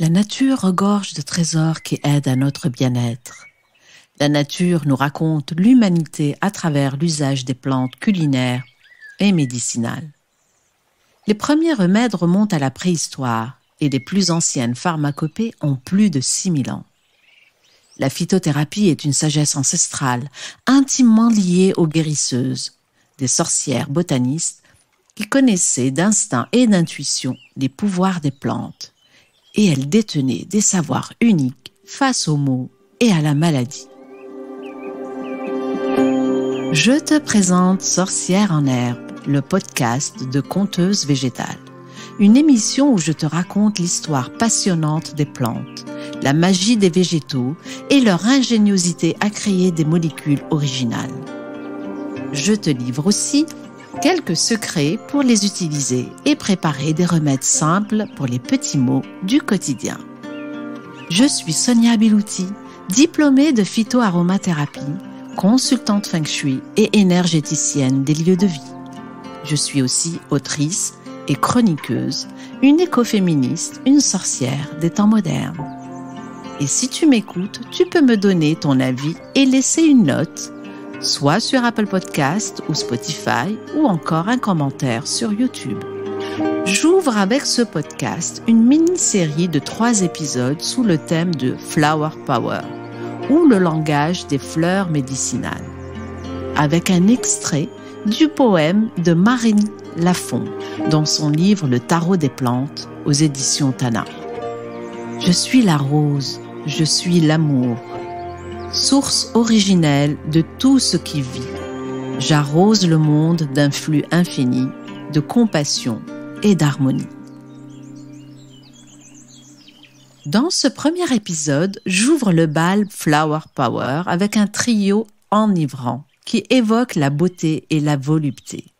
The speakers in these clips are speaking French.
La nature regorge de trésors qui aident à notre bien-être. La nature nous raconte l'humanité à travers l'usage des plantes culinaires et médicinales. Les premiers remèdes remontent à la préhistoire et les plus anciennes pharmacopées ont plus de 6000 ans. La phytothérapie est une sagesse ancestrale, intimement liée aux guérisseuses, des sorcières botanistes qui connaissaient d'instinct et d'intuition les pouvoirs des plantes et elle détenait des savoirs uniques face aux maux et à la maladie. Je te présente Sorcière en herbe, le podcast de Conteuse végétale, une émission où je te raconte l'histoire passionnante des plantes, la magie des végétaux et leur ingéniosité à créer des molécules originales. Je te livre aussi quelques secrets pour les utiliser et préparer des remèdes simples pour les petits maux du quotidien. Je suis Sonia Bilouti, diplômée de phytoaromathérapie, consultante feng shui et énergéticienne des lieux de vie. Je suis aussi autrice et chroniqueuse, une écoféministe, une sorcière des temps modernes. Et si tu m'écoutes, tu peux me donner ton avis et laisser une note soit sur Apple Podcast ou Spotify, ou encore un commentaire sur YouTube. J'ouvre avec ce podcast une mini-série de trois épisodes sous le thème de Flower Power, ou le langage des fleurs médicinales, avec un extrait du poème de Marine Lafont dans son livre Le Tarot des plantes aux éditions Tana. Je suis la rose, je suis l'amour, source originelle de tout ce qui vit. J'arrose le monde d'un flux infini de compassion et d'harmonie. Dans ce premier épisode, j'ouvre le bal Flower Power avec un trio enivrant qui évoque la beauté et la volupté.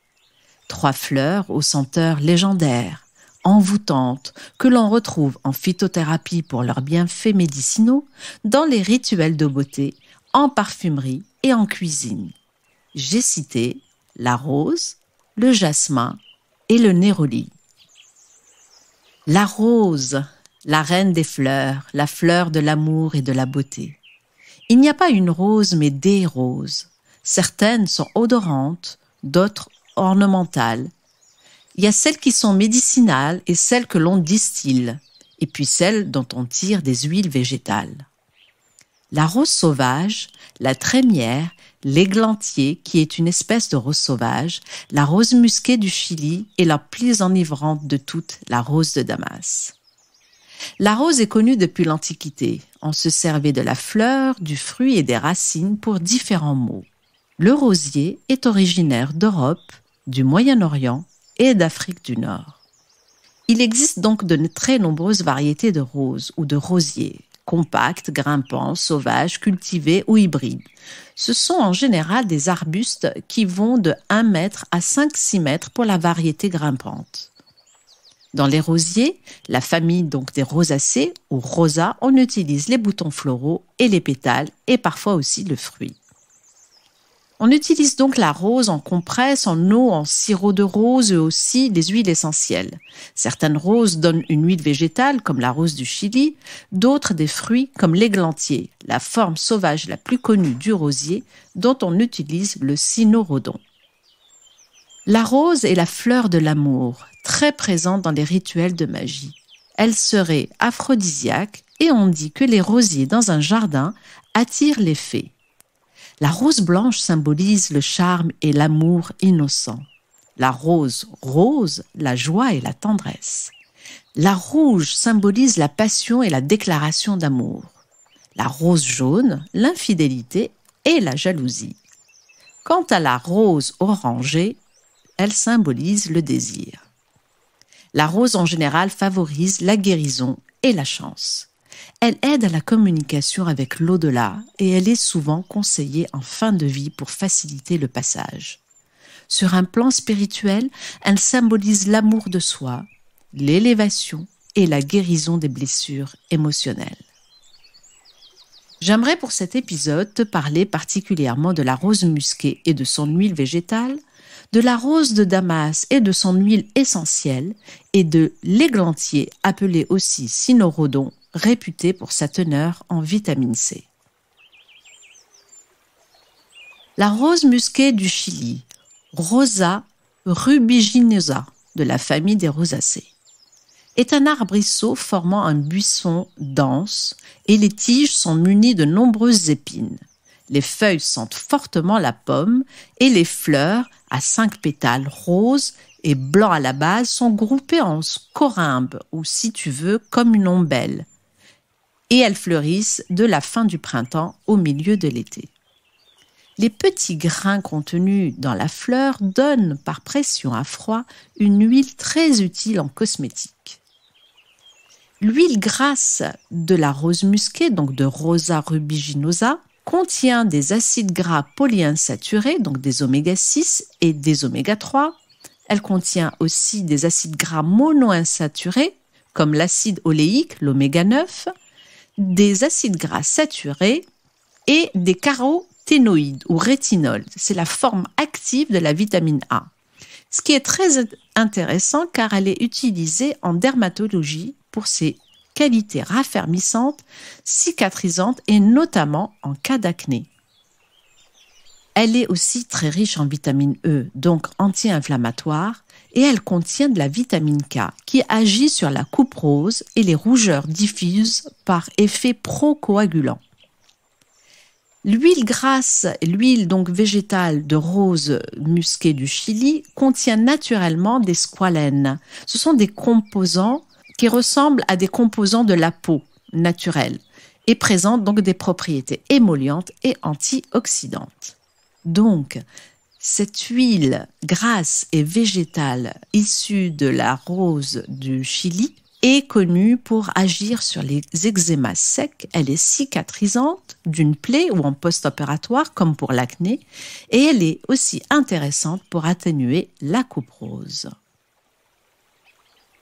Trois fleurs aux senteurs légendaires, envoûtantes que l'on retrouve en phytothérapie pour leurs bienfaits médicinaux, dans les rituels de beauté, en parfumerie et en cuisine. J'ai cité la rose, le jasmin et le néroli. La rose, la reine des fleurs, la fleur de l'amour et de la beauté. Il n'y a pas une rose mais des roses. Certaines sont odorantes, d'autres ornementales, il y a celles qui sont médicinales et celles que l'on distille, et puis celles dont on tire des huiles végétales. La rose sauvage, la trémière, l'églantier, qui est une espèce de rose sauvage, la rose musquée du Chili et la plus enivrante de toutes, la rose de Damas. La rose est connue depuis l'Antiquité. On se servait de la fleur, du fruit et des racines pour différents maux. Le rosier est originaire d'Europe, du Moyen-Orient et d'Afrique du Nord. Il existe donc de très nombreuses variétés de roses ou de rosiers, compacts, grimpants, sauvages, cultivés ou hybrides. Ce sont en général des arbustes qui vont de 1 mètre à 5-6 mètres pour la variété grimpante. Dans les rosiers, la famille donc des rosacées ou rosa, on utilise les boutons floraux et les pétales et parfois aussi le fruit. On utilise donc la rose en compresse, en eau, en sirop de rose et aussi des huiles essentielles. Certaines roses donnent une huile végétale comme la rose du Chili, d'autres des fruits comme l'églantier, la forme sauvage la plus connue du rosier dont on utilise le cynorhodon. La rose est la fleur de l'amour, très présente dans les rituels de magie. Elle serait aphrodisiaque et on dit que les rosiers dans un jardin attirent les fées. La rose blanche symbolise le charme et l'amour innocent. La rose rose, la joie et la tendresse. La rouge symbolise la passion et la déclaration d'amour. La rose jaune, l'infidélité et la jalousie. Quant à la rose orangée, elle symbolise le désir. La rose en général favorise la guérison et la chance. Elle aide à la communication avec l'au-delà et elle est souvent conseillée en fin de vie pour faciliter le passage. Sur un plan spirituel, elle symbolise l'amour de soi, l'élévation et la guérison des blessures émotionnelles. J'aimerais pour cet épisode te parler particulièrement de la rose musquée et de son huile végétale, de la rose de Damas et de son huile essentielle, et de l'églantier appelé aussi cynorhodon réputée pour sa teneur en vitamine C. La rose musquée du Chili, Rosa rubiginosa, de la famille des rosacées, est un arbrisseau formant un buisson dense et les tiges sont munies de nombreuses épines. Les feuilles sentent fortement la pomme et les fleurs, à cinq pétales roses et blancs à la base, sont groupées en scorymbes ou, si tu veux, comme une ombelle, et elles fleurissent de la fin du printemps au milieu de l'été. Les petits grains contenus dans la fleur donnent par pression à froid une huile très utile en cosmétique. L'huile grasse de la rose musquée, donc de Rosa rubiginosa, contient des acides gras polyinsaturés, donc des oméga 6 et des oméga 3. Elle contient aussi des acides gras monoinsaturés, comme l'acide oléique, l'oméga 9, des acides gras saturés et des caroténoïdes ou rétinols. C'est la forme active de la vitamine A. Ce qui est très intéressant car elle est utilisée en dermatologie pour ses qualités raffermissantes, cicatrisantes et notamment en cas d'acné. Elle est aussi très riche en vitamine E, donc anti-inflammatoire, et elle contient de la vitamine K qui agit sur la coupe rose et les rougeurs diffuses par effet procoagulant. L'huile grasse, l'huile donc végétale de rose musquée du Chili, contient naturellement des squalènes. Ce sont des composants qui ressemblent à des composants de la peau naturelle et présentent donc des propriétés émollientes et antioxydantes. Donc, cette huile grasse et végétale issue de la rose du Chili est connue pour agir sur les eczémas secs. Elle est cicatrisante d'une plaie ou en post-opératoire comme pour l'acné et elle est aussi intéressante pour atténuer la coupe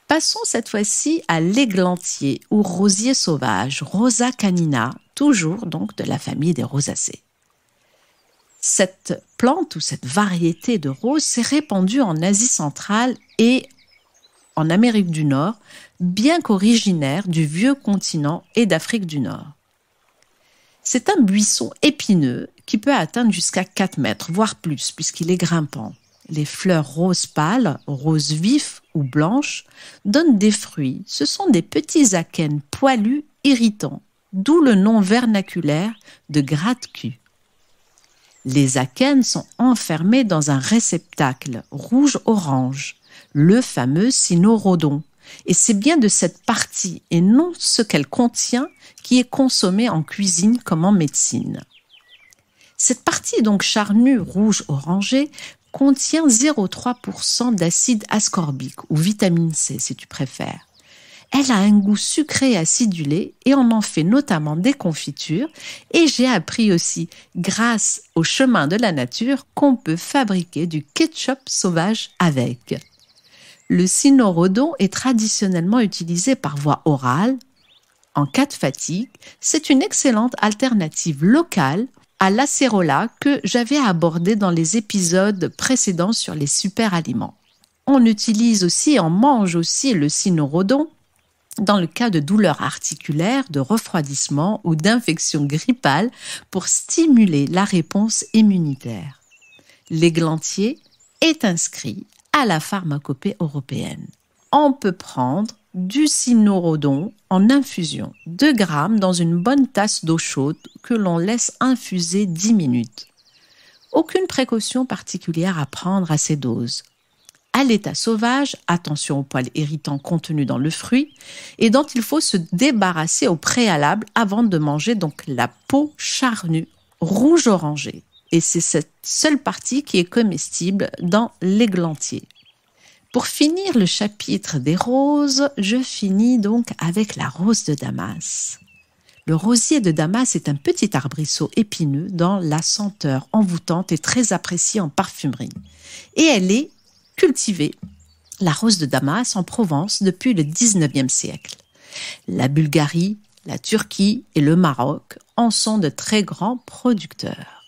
Passons cette fois-ci à l'églantier ou rosier sauvage, Rosa canina, toujours donc de la famille des rosacées. Cette plante ou cette variété de rose s'est répandue en Asie centrale et en Amérique du Nord, bien qu'originaire du vieux continent et d'Afrique du Nord. C'est un buisson épineux qui peut atteindre jusqu'à 4 mètres, voire plus, puisqu'il est grimpant. Les fleurs roses pâles, roses vives ou blanches donnent des fruits. Ce sont des petits akènes poilus irritants, d'où le nom vernaculaire de gratte-cul. Les akènes sont enfermés dans un réceptacle rouge-orange, le fameux cynorhodon. Et c'est bien de cette partie et non ce qu'elle contient qui est consommée en cuisine comme en médecine. Cette partie donc charnue rouge-orangée contient 0,3% d'acide ascorbique ou vitamine C si tu préfères. Elle a un goût sucré acidulé et on en fait notamment des confitures. Et j'ai appris aussi, grâce au chemin de la nature, qu'on peut fabriquer du ketchup sauvage avec. Le cynorhodon est traditionnellement utilisé par voie orale. En cas de fatigue, c'est une excellente alternative locale à l'acérola que j'avais abordé dans les épisodes précédents sur les super-aliments. On utilise aussi on mange aussi le cynorhodon dans le cas de douleurs articulaires, de refroidissement ou d'infection grippale pour stimuler la réponse immunitaire. L'églantier est inscrit à la pharmacopée européenne. On peut prendre du cynorhodon en infusion, 2 g dans une bonne tasse d'eau chaude que l'on laisse infuser 10 minutes. Aucune précaution particulière à prendre à ces doses à l'état sauvage, attention aux poils irritants contenus dans le fruit, et dont il faut se débarrasser au préalable avant de manger donc la peau charnue rouge orangée Et c'est cette seule partie qui est comestible dans l'églantier. Pour finir le chapitre des roses, je finis donc avec la rose de Damas. Le rosier de Damas est un petit arbrisseau épineux dans la senteur envoûtante et très appréciée en parfumerie. Et elle est cultiver la rose de Damas en Provence depuis le 19e siècle. La Bulgarie, la Turquie et le Maroc en sont de très grands producteurs.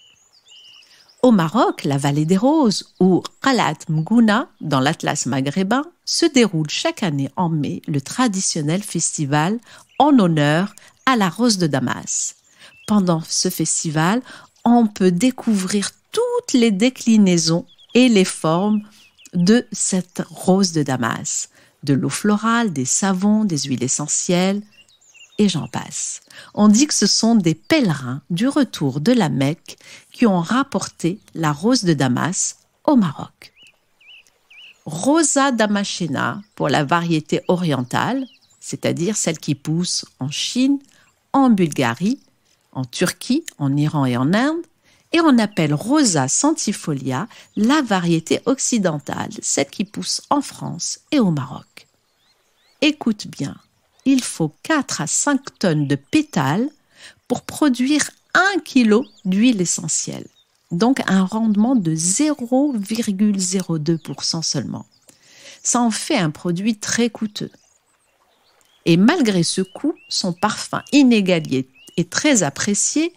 Au Maroc, la vallée des roses, ou Qalat Mgouna, dans l'Atlas maghrébin, se déroule chaque année en mai le traditionnel festival en honneur à la rose de Damas. Pendant ce festival, on peut découvrir toutes les déclinaisons et les formes de cette rose de Damas, de l'eau florale, des savons, des huiles essentielles, et j'en passe. On dit que ce sont des pèlerins du retour de la Mecque qui ont rapporté la rose de Damas au Maroc. Rosa Damascena pour la variété orientale, c'est-à-dire celle qui pousse en Chine, en Bulgarie, en Turquie, en Iran et en Inde, et on appelle Rosa santifolia la variété occidentale, celle qui pousse en France et au Maroc. Écoute bien, il faut 4 à 5 tonnes de pétales pour produire 1 kg d'huile essentielle, donc un rendement de 0,02% seulement. Ça en fait un produit très coûteux. Et malgré ce coût, son parfum inégalé est très apprécié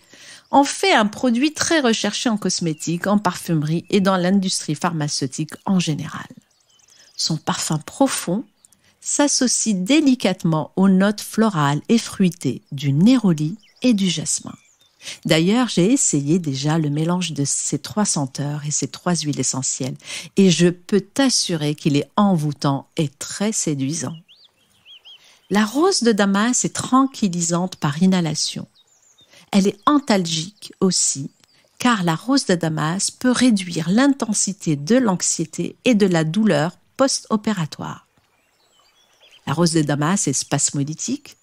en fait un produit très recherché en cosmétique, en parfumerie et dans l'industrie pharmaceutique en général. Son parfum profond s'associe délicatement aux notes florales et fruitées du néroli et du jasmin. D'ailleurs, j'ai essayé déjà le mélange de ces trois senteurs et ces trois huiles essentielles, et je peux t'assurer qu'il est envoûtant et très séduisant. La rose de Damas est tranquillisante par inhalation. Elle est antalgique aussi, car la rose de Damas peut réduire l'intensité de l'anxiété et de la douleur post-opératoire. La rose de Damas est spasmolytique.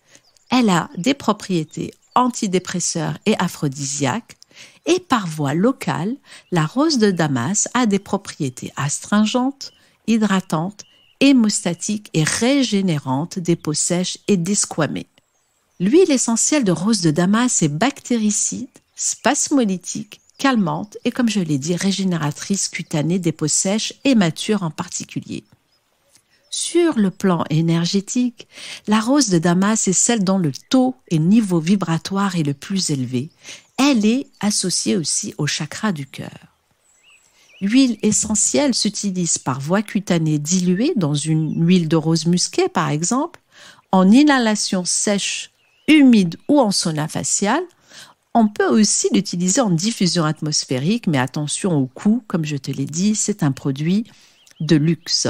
Elle a des propriétés antidépresseurs et aphrodisiaques. Et par voie locale, la rose de Damas a des propriétés astringentes, hydratantes, hémostatiques et régénérantes des peaux sèches et desquamées. L'huile essentielle de rose de Damas est bactéricide, spasmolytique, calmante et, comme je l'ai dit, régénératrice cutanée des peaux sèches et matures en particulier. Sur le plan énergétique, la rose de Damas est celle dont le taux et niveau vibratoire est le plus élevé. Elle est associée aussi au chakra du cœur. L'huile essentielle s'utilise par voie cutanée diluée dans une huile de rose musquée par exemple, en inhalation sèche humide ou en sauna facial, On peut aussi l'utiliser en diffusion atmosphérique, mais attention au coût, comme je te l'ai dit, c'est un produit de luxe.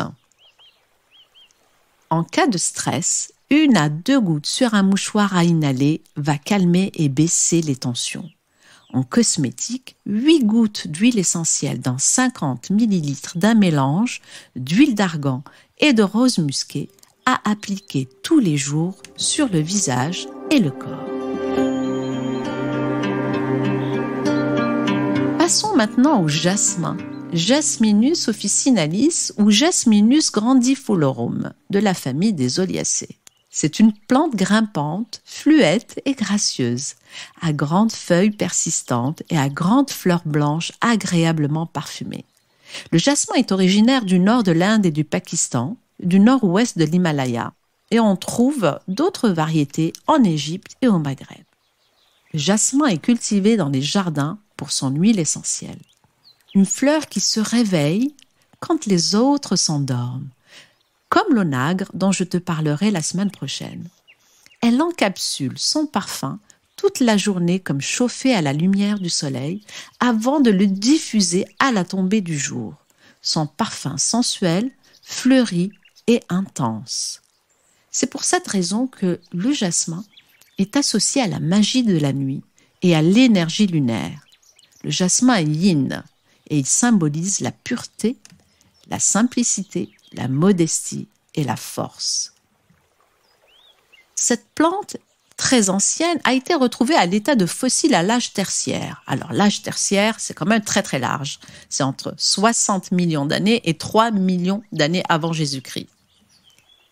En cas de stress, une à deux gouttes sur un mouchoir à inhaler va calmer et baisser les tensions. En cosmétique, 8 gouttes d'huile essentielle dans 50 ml d'un mélange d'huile d'argan et de rose musquée à appliquer tous les jours sur le visage le corps. Passons maintenant au jasmin, Jasminus officinalis ou Jasminus grandifolorum de la famille des Oliacées. C'est une plante grimpante, fluette et gracieuse, à grandes feuilles persistantes et à grandes fleurs blanches agréablement parfumées. Le jasmin est originaire du nord de l'Inde et du Pakistan, du nord-ouest de l'Himalaya, et on trouve d'autres variétés en Égypte et au Maghreb. Le jasmin est cultivé dans les jardins pour son huile essentielle. Une fleur qui se réveille quand les autres s'endorment, comme l'onagre dont je te parlerai la semaine prochaine. Elle encapsule son parfum toute la journée comme chauffée à la lumière du soleil avant de le diffuser à la tombée du jour. Son parfum sensuel, fleuri et intense. C'est pour cette raison que le jasmin est associé à la magie de la nuit et à l'énergie lunaire. Le jasmin est yin et il symbolise la pureté, la simplicité, la modestie et la force. Cette plante très ancienne a été retrouvée à l'état de fossile à l'âge tertiaire. Alors l'âge tertiaire, c'est quand même très très large. C'est entre 60 millions d'années et 3 millions d'années avant Jésus-Christ.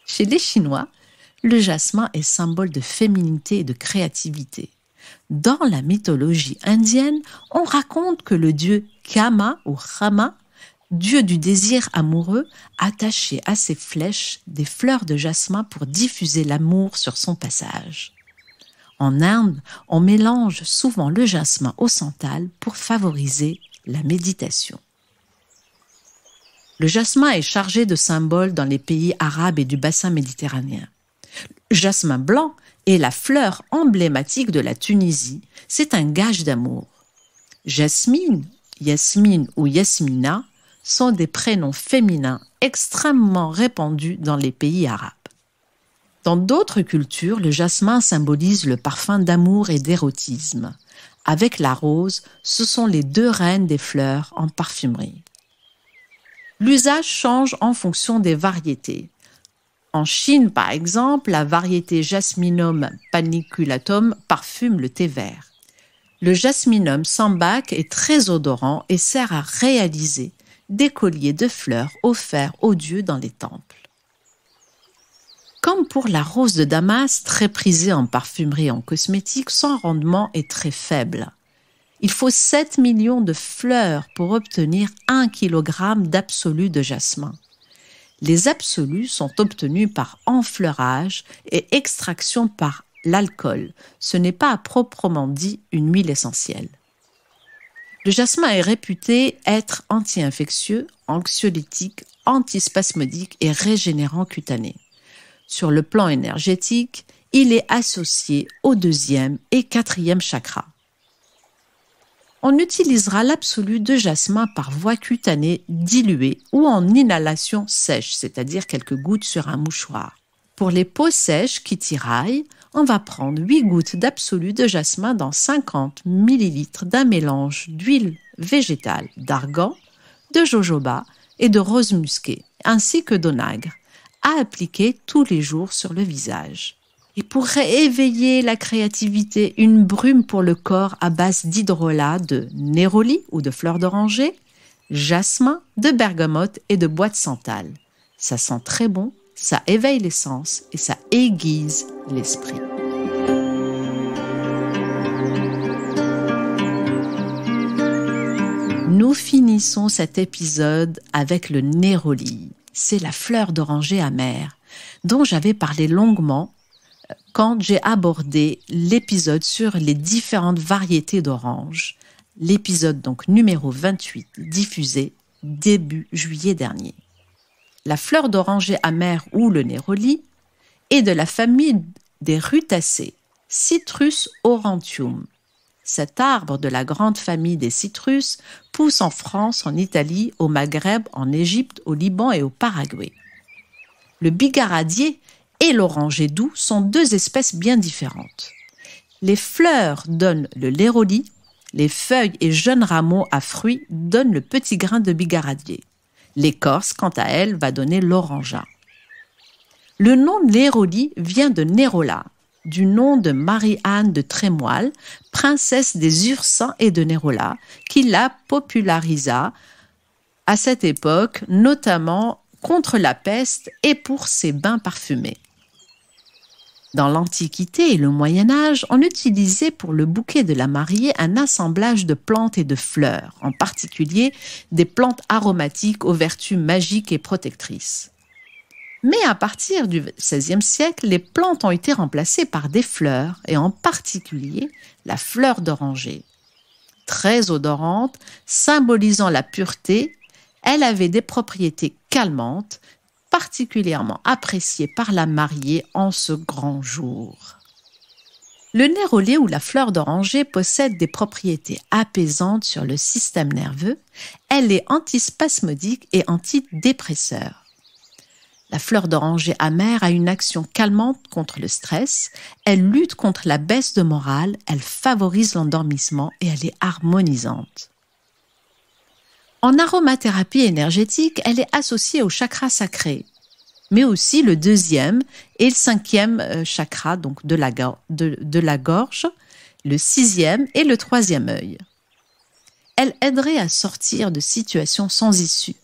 Chez les Chinois, le jasmin est symbole de féminité et de créativité. Dans la mythologie indienne, on raconte que le dieu Kama ou Rama, dieu du désir amoureux, attachait à ses flèches des fleurs de jasmin pour diffuser l'amour sur son passage. En Inde, on mélange souvent le jasmin au santal pour favoriser la méditation. Le jasmin est chargé de symboles dans les pays arabes et du bassin méditerranéen. Le jasmin blanc est la fleur emblématique de la Tunisie. C'est un gage d'amour. Jasmine, Yasmine ou Yasmina sont des prénoms féminins extrêmement répandus dans les pays arabes. Dans d'autres cultures, le jasmin symbolise le parfum d'amour et d'érotisme. Avec la rose, ce sont les deux reines des fleurs en parfumerie l'usage change en fonction des variétés. En Chine, par exemple, la variété Jasminum paniculatum parfume le thé vert. Le Jasminum sambac est très odorant et sert à réaliser des colliers de fleurs offerts aux dieux dans les temples. Comme pour la rose de Damas, très prisée en parfumerie et en cosmétique, son rendement est très faible. Il faut 7 millions de fleurs pour obtenir 1 kg d'absolu de jasmin. Les absolus sont obtenus par enfleurage et extraction par l'alcool. Ce n'est pas à proprement dit une huile essentielle. Le jasmin est réputé être anti-infectieux, anxiolytique, antispasmodique et régénérant cutané. Sur le plan énergétique, il est associé au deuxième et quatrième chakra on utilisera l'absolu de jasmin par voie cutanée diluée ou en inhalation sèche, c'est-à-dire quelques gouttes sur un mouchoir. Pour les peaux sèches qui tiraillent, on va prendre 8 gouttes d'absolu de jasmin dans 50 ml d'un mélange d'huile végétale, d'argan, de jojoba et de rose musquée, ainsi que d'onagre, à appliquer tous les jours sur le visage et pour éveiller la créativité, une brume pour le corps à base d'hydrolat, de néroli ou de fleur d'oranger, jasmin, de bergamote et de bois de santal. Ça sent très bon, ça éveille les sens et ça aiguise l'esprit. Nous finissons cet épisode avec le néroli. C'est la fleur d'oranger amère dont j'avais parlé longuement quand j'ai abordé l'épisode sur les différentes variétés d'oranges, l'épisode donc numéro 28 diffusé début juillet dernier. La fleur d'oranger amère ou le néroli est de la famille des rutacées, Citrus aurantium. Cet arbre de la grande famille des citrus pousse en France, en Italie, au Maghreb, en Égypte, au Liban et au Paraguay. Le bigaradier et l'oranger doux sont deux espèces bien différentes. Les fleurs donnent le léroli, les feuilles et jeunes rameaux à fruits donnent le petit grain de bigaradier. L'écorce, quant à elle, va donner l'orangea. Le nom léroli vient de Nérola, du nom de Marie-Anne de Trémoille, princesse des Ursins et de Nérola, qui la popularisa à cette époque, notamment contre la peste et pour ses bains parfumés. Dans l'Antiquité et le Moyen Âge, on utilisait pour le bouquet de la mariée un assemblage de plantes et de fleurs, en particulier des plantes aromatiques aux vertus magiques et protectrices. Mais à partir du XVIe siècle, les plantes ont été remplacées par des fleurs, et en particulier la fleur d'oranger. Très odorante, symbolisant la pureté, elle avait des propriétés calmantes, particulièrement apprécié par la mariée en ce grand jour. Le nérolé ou la fleur d'oranger possède des propriétés apaisantes sur le système nerveux. Elle est antispasmodique et antidépresseur. La fleur d'oranger amère a une action calmante contre le stress, elle lutte contre la baisse de morale, elle favorise l'endormissement et elle est harmonisante. En aromathérapie énergétique, elle est associée au chakra sacré, mais aussi le deuxième et le cinquième euh, chakra, donc de la, de la gorge, le sixième et le troisième œil. Elle aiderait à sortir de situations sans issue,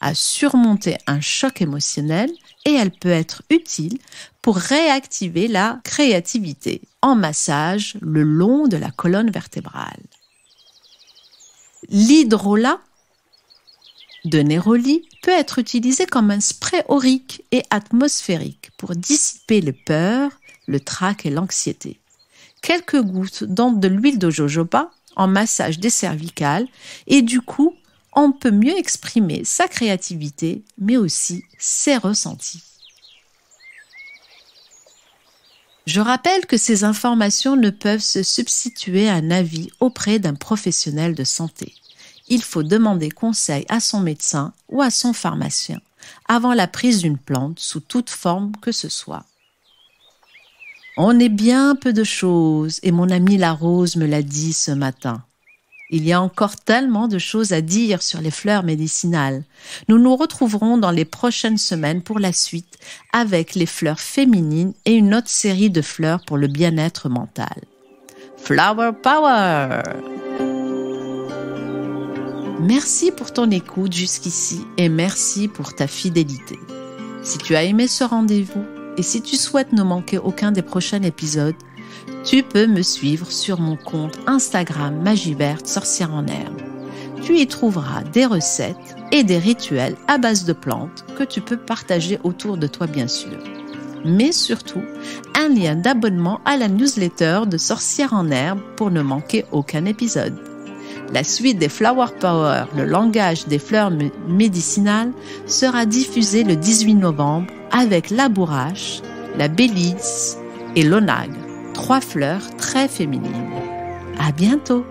à surmonter un choc émotionnel et elle peut être utile pour réactiver la créativité en massage le long de la colonne vertébrale. L'hydrolat de Neroli peut être utilisé comme un spray aurique et atmosphérique pour dissiper les peurs, le trac et l'anxiété. Quelques gouttes d'huile de l'huile de jojoba en massage des cervicales et du coup, on peut mieux exprimer sa créativité mais aussi ses ressentis. Je rappelle que ces informations ne peuvent se substituer à un avis auprès d'un professionnel de santé il faut demander conseil à son médecin ou à son pharmacien avant la prise d'une plante sous toute forme que ce soit. On est bien peu de choses et mon ami la rose me l'a dit ce matin. Il y a encore tellement de choses à dire sur les fleurs médicinales. Nous nous retrouverons dans les prochaines semaines pour la suite avec les fleurs féminines et une autre série de fleurs pour le bien-être mental. Flower Power! Merci pour ton écoute jusqu'ici et merci pour ta fidélité. Si tu as aimé ce rendez-vous et si tu souhaites ne manquer aucun des prochains épisodes, tu peux me suivre sur mon compte Instagram Verte Sorcière en Herbe. Tu y trouveras des recettes et des rituels à base de plantes que tu peux partager autour de toi bien sûr. Mais surtout, un lien d'abonnement à la newsletter de Sorcière en Herbe pour ne manquer aucun épisode. La suite des Flower Power, le langage des fleurs médicinales, sera diffusée le 18 novembre avec la bourrache, la bélisse et l'onagre, trois fleurs très féminines. À bientôt!